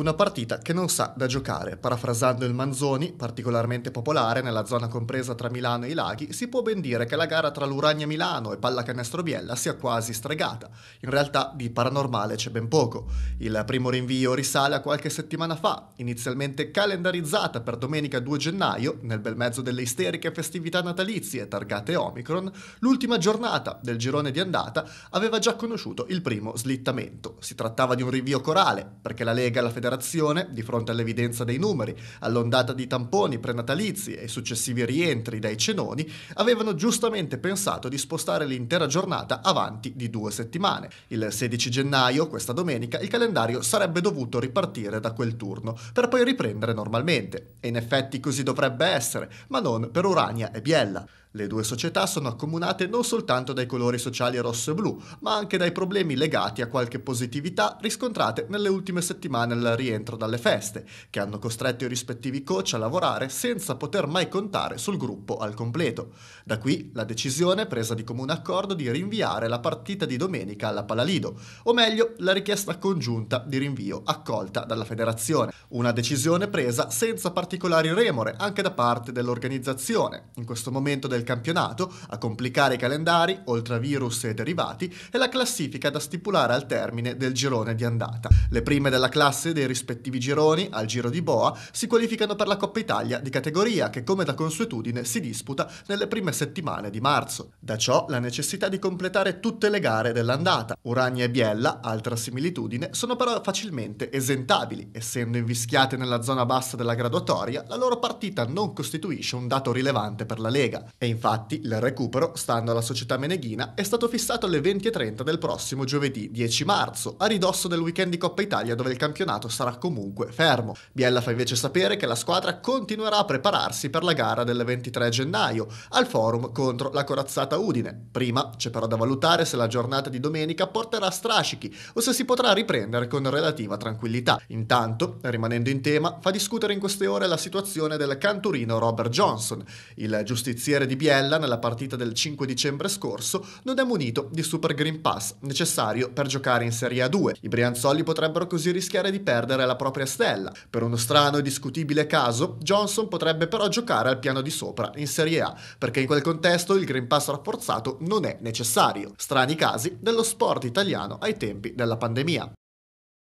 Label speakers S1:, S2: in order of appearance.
S1: Una partita che non sa da giocare. Parafrasando il Manzoni, particolarmente popolare nella zona compresa tra Milano e i Laghi, si può ben dire che la gara tra l'Uragna Milano e Pallacanestro Biella sia quasi stregata. In realtà di paranormale c'è ben poco. Il primo rinvio risale a qualche settimana fa, inizialmente calendarizzata per domenica 2 gennaio, nel bel mezzo delle isteriche festività natalizie targate Omicron, l'ultima giornata del girone di andata aveva già conosciuto il primo slittamento. Si trattava di un rinvio corale, perché la Lega e la Federazione disperazione di fronte all'evidenza dei numeri, all'ondata di tamponi prenatalizi e successivi rientri dai cenoni, avevano giustamente pensato di spostare l'intera giornata avanti di due settimane. Il 16 gennaio, questa domenica, il calendario sarebbe dovuto ripartire da quel turno, per poi riprendere normalmente. E in effetti così dovrebbe essere, ma non per Urania e Biella. Le due società sono accomunate non soltanto dai colori sociali rosso e blu, ma anche dai problemi legati a qualche positività riscontrate nelle ultime settimane nella rientro dalle feste, che hanno costretto i rispettivi coach a lavorare senza poter mai contare sul gruppo al completo. Da qui la decisione presa di comune accordo di rinviare la partita di domenica alla Palalido, o meglio la richiesta congiunta di rinvio accolta dalla federazione. Una decisione presa senza particolari remore anche da parte dell'organizzazione. In questo momento del campionato, a complicare i calendari, oltre a virus e derivati, è la classifica da stipulare al termine del girone di andata. Le prime della classe dei dei rispettivi gironi, al giro di Boa, si qualificano per la Coppa Italia di categoria che come da consuetudine si disputa nelle prime settimane di marzo. Da ciò la necessità di completare tutte le gare dell'andata. Uragna e Biella, altra similitudine, sono però facilmente esentabili, essendo invischiate nella zona bassa della graduatoria, la loro partita non costituisce un dato rilevante per la Lega. E infatti il recupero, stando alla società meneghina, è stato fissato alle 20.30 del prossimo giovedì 10 marzo, a ridosso del weekend di Coppa Italia dove il campionato sarà comunque fermo. Biella fa invece sapere che la squadra continuerà a prepararsi per la gara del 23 gennaio al forum contro la corazzata Udine. Prima c'è però da valutare se la giornata di domenica porterà strascichi o se si potrà riprendere con relativa tranquillità. Intanto, rimanendo in tema, fa discutere in queste ore la situazione del canturino Robert Johnson. Il giustiziere di Biella nella partita del 5 dicembre scorso non è munito di Super Green Pass necessario per giocare in Serie A2. I Brianzoli potrebbero così rischiare di perdere perdere la propria stella. Per uno strano e discutibile caso, Johnson potrebbe però giocare al piano di sopra in Serie A, perché in quel contesto il Green Pass rafforzato non è necessario. Strani casi dello sport italiano ai tempi della pandemia.